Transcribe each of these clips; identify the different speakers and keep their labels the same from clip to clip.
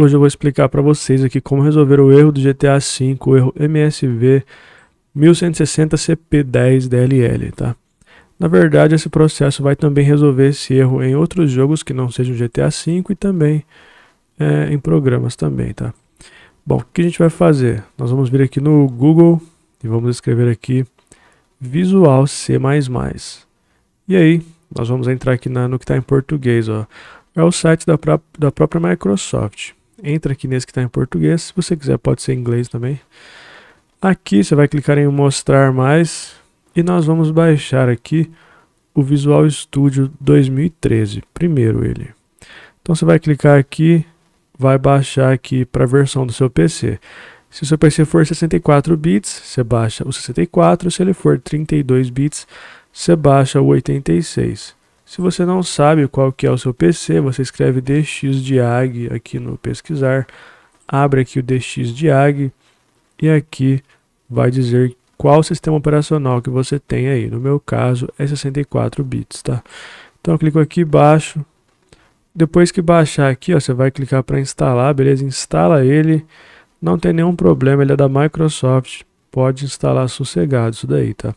Speaker 1: Hoje eu vou explicar para vocês aqui como resolver o erro do GTA V, o erro MSV 1160CP10DLL, tá? Na verdade, esse processo vai também resolver esse erro em outros jogos que não sejam GTA V e também é, em programas também, tá? Bom, o que a gente vai fazer? Nós vamos vir aqui no Google e vamos escrever aqui Visual C++. E aí, nós vamos entrar aqui na, no que está em português, ó. É o site da, pra, da própria Microsoft entra aqui nesse que está em português. Se você quiser, pode ser em inglês também. Aqui você vai clicar em mostrar mais e nós vamos baixar aqui o Visual Studio 2013, primeiro ele. Então você vai clicar aqui, vai baixar aqui para a versão do seu PC. Se o seu PC for 64 bits, você baixa o 64, se ele for 32 bits, você baixa o 86. Se você não sabe qual que é o seu PC, você escreve dxdiag aqui no pesquisar, abre aqui o dxdiag e aqui vai dizer qual sistema operacional que você tem aí. No meu caso é 64 bits, tá? Então eu clico aqui baixo. Depois que baixar aqui, ó, você vai clicar para instalar, beleza? Instala ele. Não tem nenhum problema, ele é da Microsoft. Pode instalar sossegado isso daí, tá?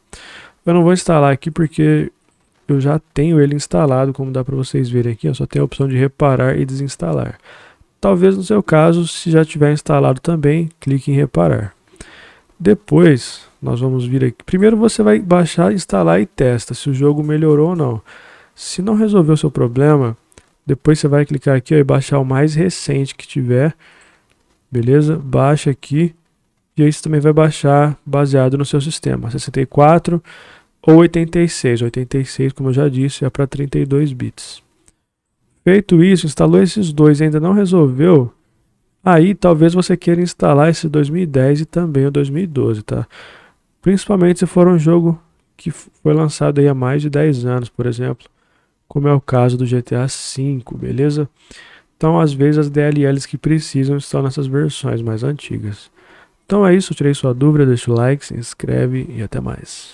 Speaker 1: Eu não vou instalar aqui porque eu já tenho ele instalado, como dá para vocês verem aqui, ó, só tem a opção de reparar e desinstalar. Talvez no seu caso, se já tiver instalado também, clique em reparar. Depois, nós vamos vir aqui. Primeiro você vai baixar, instalar e testa se o jogo melhorou ou não. Se não resolveu o seu problema, depois você vai clicar aqui ó, e baixar o mais recente que tiver. Beleza? Baixa aqui. E aí você também vai baixar baseado no seu sistema. 64, ou 86. 86, como eu já disse, é para 32 bits. Feito isso, instalou esses dois e ainda não resolveu, aí talvez você queira instalar esse 2010 e também o 2012, tá? Principalmente se for um jogo que foi lançado aí há mais de 10 anos, por exemplo, como é o caso do GTA V, beleza? Então, às vezes, as DLLs que precisam estão nessas versões mais antigas. Então é isso, tirei sua dúvida, deixa o like, se inscreve e até mais.